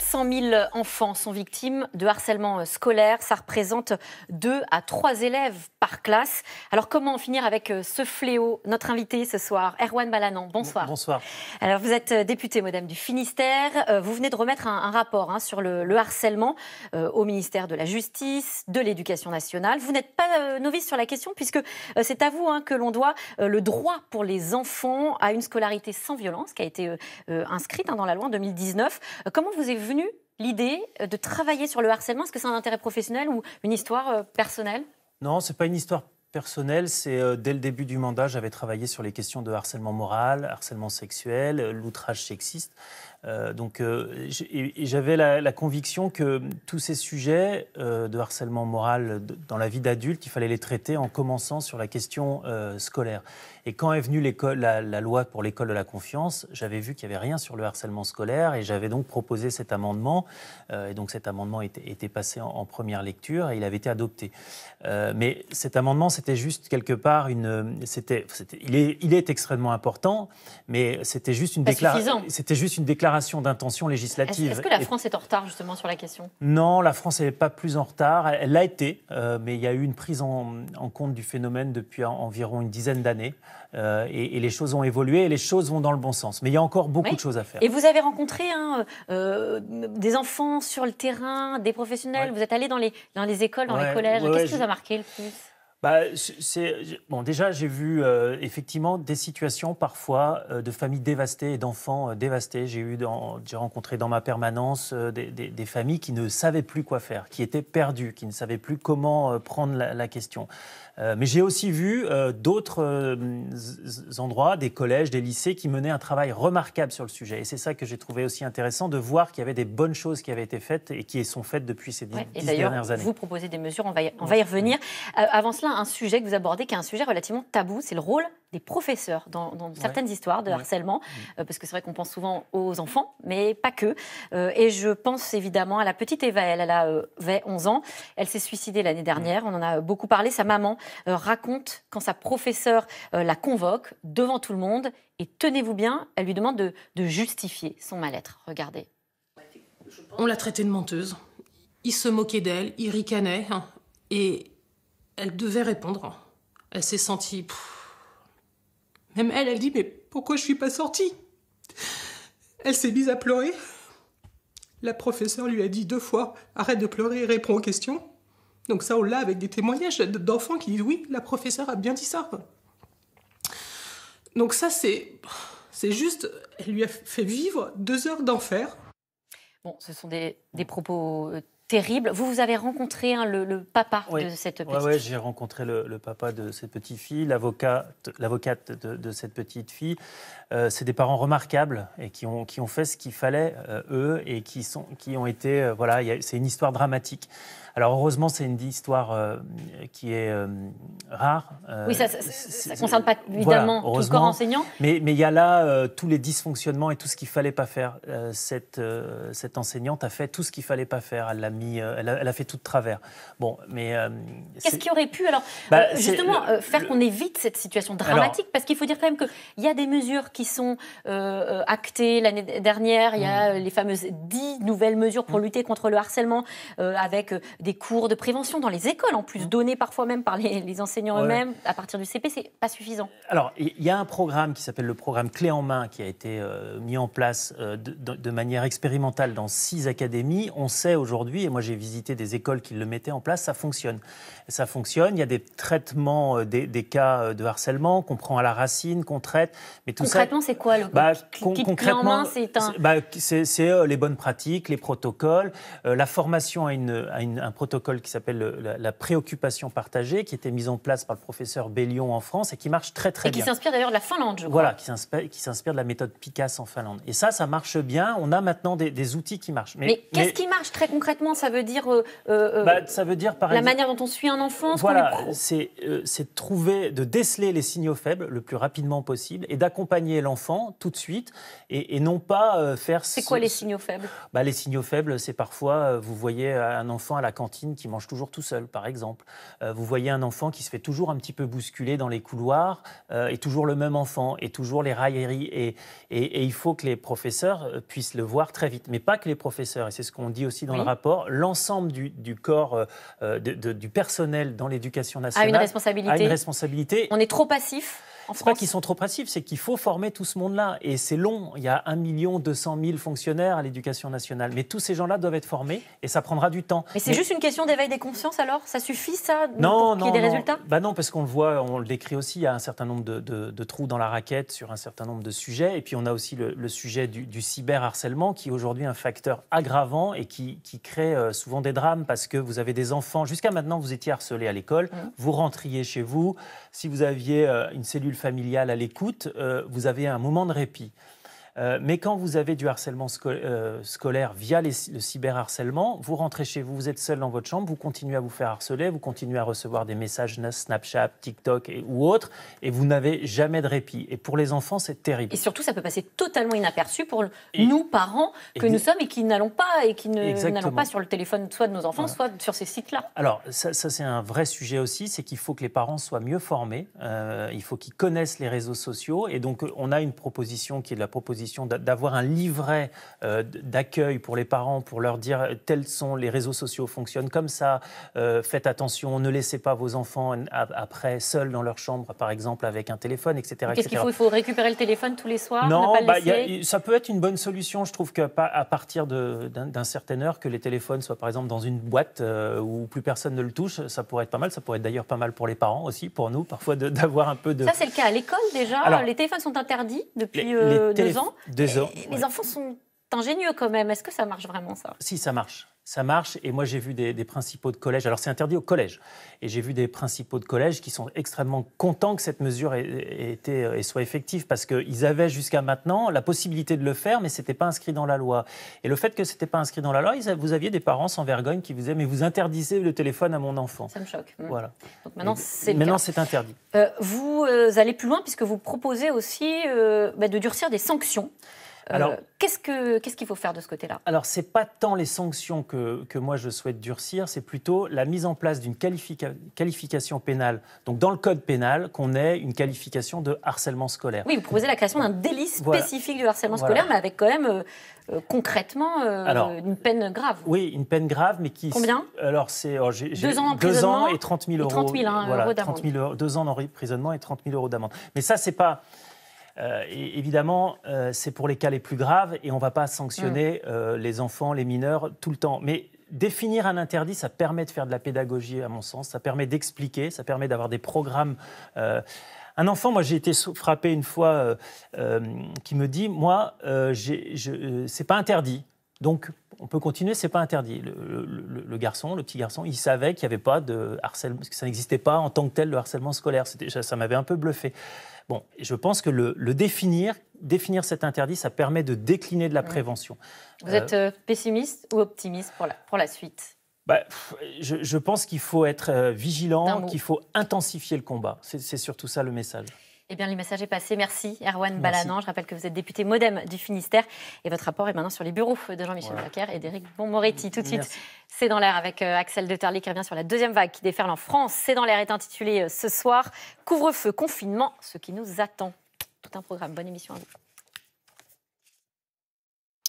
700 000 enfants sont victimes de harcèlement euh, scolaire. Ça représente 2 à 3 élèves par classe. Alors comment en finir avec euh, ce fléau Notre invité ce soir, Erwan Malanan. Bonsoir. Bonsoir. Alors vous êtes euh, députée, madame, du Finistère. Vous venez de remettre un, rapport hein, sur le, harcèlement au ministère de la Justice, de l'Éducation nationale. Vous n'êtes pas novice sur la question puisque c'est à vous hein, que l'on doit le droit pour les enfants à une scolarité sans violence qui a été inscrite hein, dans la loi en 2019. Comment vous avez l'idée euh, de travailler sur le harcèlement Est-ce que c'est un intérêt professionnel ou une histoire euh, personnelle Non, c'est pas une histoire personnel, c'est euh, dès le début du mandat, j'avais travaillé sur les questions de harcèlement moral, harcèlement sexuel, l'outrage sexiste. Euh, donc, euh, j'avais la, conviction que tous ces sujets euh, de harcèlement moral dans la vie d'adulte, il fallait les traiter en commençant sur la question scolaire. Et quand est venue la, la, loi pour l'école de la confiance, j'avais vu qu'il n'y avait rien sur le harcèlement scolaire et j'avais donc proposé cet amendement. et donc, cet amendement était, passé en, en, première lecture et il avait été adopté. mais cet amendement, c'était juste quelque part une. C'était, il, est, extrêmement important, mais c'était juste une, déclaration. c'était juste une déclaration d'intention législative. Est-ce, que la France est en retard justement sur la question Non, la France n'est pas plus en retard. Elle l'a été, euh, mais il y a eu une prise en, compte du phénomène depuis environ une dizaine d'années. Euh, et, les choses ont évolué et les choses vont dans le bon sens. Mais il y a encore beaucoup de choses à faire. Et vous avez rencontré hein, euh, des enfants sur le terrain, des professionnels. Vous êtes allé dans les, dans les écoles, dans les collèges. Qu'est-ce qui vous a marqué le plus bah, bon, déjà, j'ai vu euh, effectivement des situations parfois euh, de familles dévastées et d'enfants euh, dévastés. J'ai eu, j'ai rencontré dans ma permanence des, familles qui ne savaient plus quoi faire, qui étaient perdues, qui ne savaient plus comment prendre la, question. mais j'ai aussi vu d'autres endroits, des collèges, des lycées, qui menaient un travail remarquable sur le sujet. Et c'est ça que j'ai trouvé aussi intéressant de voir qu'il y avait des bonnes choses qui avaient été faites et qui sont faites depuis ces dix, et dernières années. Vous proposez des mesures, on va on va y revenir. avant cela un sujet que vous abordez qui est un sujet relativement tabou, c'est le rôle des professeurs dans, certaines histoires de harcèlement, mm. euh, parce que c'est vrai qu'on pense souvent aux enfants, mais pas que. Euh, et je pense évidemment à la petite Eva, elle, elle a 11 euh, ans, elle s'est suicidée l'année dernière, mm. on en a beaucoup parlé, sa maman raconte quand sa professeure la convoque devant tout le monde, et tenez-vous bien, elle lui demande de, justifier son mal-être. Regardez. On l'a traité de menteuse, il se moquait d'elle, il ricanait, hein, et elle devait répondre. Elle s'est sentie. Même elle, elle dit Mais pourquoi je suis pas sortie Elle s'est mise à pleurer. La professeure lui a dit deux fois Arrête de pleurer, réponds aux questions. Donc, ça, on l'a avec des témoignages d'enfants qui disent Oui, la professeure a bien dit ça. Donc, ça, c'est. C'est juste. Elle lui a fait vivre deux heures d'enfer. Bon, ce sont des, des propos euh, terrible. Vous, vous avez rencontré hein, le, papa de cette petite fille. ouais, j'ai rencontré le, papa de cette petite fille, l'avocate de, cette petite fille. Euh, c'est des parents remarquables et qui ont, qui ont fait ce qu'il fallait, euh, eux, et qui, sont, qui ont été... Euh, voilà, c'est une histoire dramatique. Alors heureusement, c'est une histoire qui est rare. oui, ça ne concerne pas évidemment tout le corps enseignant. Mais il y a là tous les dysfonctionnements et tout ce qu'il ne fallait pas faire. cette, cette enseignante a fait tout ce qu'il ne fallait pas faire. Elle l'a euh, elle a, fait tout de travers. Bon, mais euh, qu'est-ce qui aurait pu alors bah, euh, justement faire qu'on évite cette situation dramatique Parce qu'il faut dire quand même qu'il y a des mesures qui sont actées l'année dernière. Il y a mm. les fameuses dix nouvelles mesures pour mm. lutter contre le harcèlement, avec des cours de prévention dans les écoles en plus mm. donnés parfois même par les, enseignants eux-mêmes à partir du CP. C'est pas suffisant. Alors il y a un programme qui s'appelle le programme Clé en main qui a été mis en place de, de, manière expérimentale dans six académies. On sait aujourd'hui moi, j'ai visité des écoles qui le mettaient en place. Ça fonctionne. Ça fonctionne. Il y a des traitements euh, des, cas euh, de harcèlement qu'on prend à la racine, qu'on traite. Mais tout concrètement, c'est quoi le bah, concrètement, c'est bah, euh, les bonnes pratiques, les protocoles, la formation à, une, à un protocole qui s'appelle la, préoccupation partagée, qui était mise en place par le professeur Bélion en France et qui marche très très bien. Et qui s'inspire d'ailleurs de la Finlande, je crois. Voilà, qui s'inspire de la méthode Picasse en Finlande. Et ça, ça marche bien. On a maintenant des, outils qui marchent. Mais, qu'est-ce qui marche très concrètement ça veut dire, euh, euh, bah, ça veut dire par la manière dont on suit un enfant. voilà, euh, c'est de trouver, de déceler les signaux faibles le plus rapidement possible et d'accompagner l'enfant tout de suite et, non pas faire. C'est quoi les signaux faibles bah, les signaux faibles, c'est parfois vous voyez un enfant à la cantine qui mange toujours tout seul, par exemple. vous voyez un enfant qui se fait toujours un petit peu bousculer dans les couloirs et toujours le même enfant et toujours les railleries et, et, il faut que les professeurs puissent le voir très vite, mais pas que les professeurs. Et c'est ce qu'on dit aussi dans le rapport l'ensemble du, corps euh, du personnel dans l'éducation nationale a une A une responsabilité. On est trop passif. C'est pas qu'ils sont trop passifs, c'est qu'il faut former tout ce monde-là. Et c'est long. Il y a 1 200 000 fonctionnaires à l'éducation nationale. Mais tous ces gens-là doivent être formés et ça prendra du temps. Mais c'est juste une question d'éveil des consciences alors Ça suffit ça pour qu'il y ait des résultats bah Non, parce qu'on le voit, on le décrit aussi, il y a un certain nombre de, trous dans la raquette sur un certain nombre de sujets. Et puis on a aussi le, sujet du, cyberharcèlement qui est aujourd'hui un facteur aggravant et qui, crée euh, souvent des drames parce que vous avez des enfants. Jusqu'à maintenant, vous étiez harcelés à l'école, mmh. vous rentriez chez vous. Si vous aviez euh, une cellule familiale à l'écoute, euh, vous avez un moment de répit. Euh, mais quand vous avez du harcèlement euh, scolaire via le cyberharcèlement, vous rentrez chez vous, vous êtes seul dans votre chambre, vous continuez à vous faire harceler, vous continuez à recevoir des messages Snapchat, TikTok et, ou autres, et vous n'avez jamais de répit. Et pour les enfants, c'est terrible. Et surtout, ça peut passer totalement inaperçu pour nous, parents, que nous, sommes et qui n'allons pas et qui n'allons pas sur le téléphone soit de nos enfants, soit sur ces sites-là. Alors, ça, c'est un vrai sujet aussi, c'est qu'il faut que les parents soient mieux formés, euh, il faut qu'ils connaissent les réseaux sociaux, et donc on a une proposition qui est de la proposition d'avoir un livret euh, d'accueil pour les parents, pour leur dire euh, tels sont les réseaux sociaux fonctionnent comme ça, euh, faites attention, ne laissez pas vos enfants après seuls dans leur chambre, par exemple, avec un téléphone, etc. Qu'est-ce qu'il faut Il faut récupérer le téléphone tous les soirs Non, bah, ça peut être une bonne solution. Je trouve qu'à à partir d'un certain heure, que les téléphones soient par exemple dans une boîte où plus personne ne le touche, ça pourrait être pas mal. Ça pourrait être d'ailleurs pas mal pour les parents aussi, pour nous, parfois d'avoir un peu de. Ça, c'est le cas à l'école déjà. les téléphones sont interdits depuis deux ans. Des... Les enfants sont ingénieux quand même. Est-ce que ça marche vraiment ça Si, ça marche. Ça marche. Et moi, j'ai vu des, principaux de collège. Alors, c'est interdit au collège. Et j'ai vu des principaux de collège qui sont extrêmement contents que cette mesure ait, été, soit effective parce qu'ils avaient jusqu'à maintenant la possibilité de le faire, mais ce n'était pas inscrit dans la loi. Et le fait que ce n'était pas inscrit dans la loi, vous aviez des parents sans vergogne qui vous disaient Mais vous interdisez le téléphone à mon enfant. Ça me choque. Hmm. Voilà. Donc maintenant, c'est Maintenant, c'est interdit. Euh, vous euh, allez plus loin puisque vous proposez aussi euh, bah, de durcir des sanctions. Euh, alors, qu'est-ce qu'il faut faire de ce côté-là Alors, ce n'est pas tant les sanctions que, moi je souhaite durcir, c'est plutôt la mise en place d'une qualification pénale. Donc, dans le code pénal, qu'on ait une qualification de harcèlement scolaire. Oui, vous proposez la création d'un délit spécifique de du harcèlement scolaire, mais avec quand même euh, euh, concrètement une peine grave. Oui, une peine grave, mais qui. Combien Alors, c'est. Oh, deux ans deux ans et 30 000 hein, euros. d'amende. Deux euros ans d'emprisonnement et 30 000 euros d'amende. Mais ça, n'est pas. Euh, évidemment, euh, c'est pour les cas les plus graves et on ne va pas sanctionner mm. euh, les enfants, les mineurs tout le temps. Mais définir un interdit, ça permet de faire de la pédagogie, à mon sens, ça permet d'expliquer, ça permet d'avoir des programmes. Un enfant, moi j'ai été frappé une fois, qui me dit, moi, euh, c'est pas interdit. Donc on peut continuer, c'est pas interdit. Le, garçon, le petit garçon, il savait qu'il n'y avait pas de harcèlement, que ça n'existait pas en tant que tel le harcèlement scolaire. ça m'avait un peu bluffé. Bon, je pense que le, définir, définir cet interdit, ça permet de décliner de la prévention. Vous êtes euh, euh, pessimiste ou optimiste pour la, pour la suite bah, je, pense qu'il faut être euh, vigilant, qu'il faut intensifier le combat. C'est surtout ça le message. Eh bien, le message est passé. Merci, Erwan Je rappelle que vous êtes député Modem du Finistère. Et votre rapport est maintenant sur les bureaux de Jean-Michel voilà. et d'Éric Bonmoretti. Tout de suite, c'est dans l'air avec euh, Axel de qui revient sur la deuxième vague qui déferle en France. C'est dans l'air est intitulé euh, ce soir Couvre-feu, confinement, ce qui nous attend. Tout un programme. Bonne émission à vous.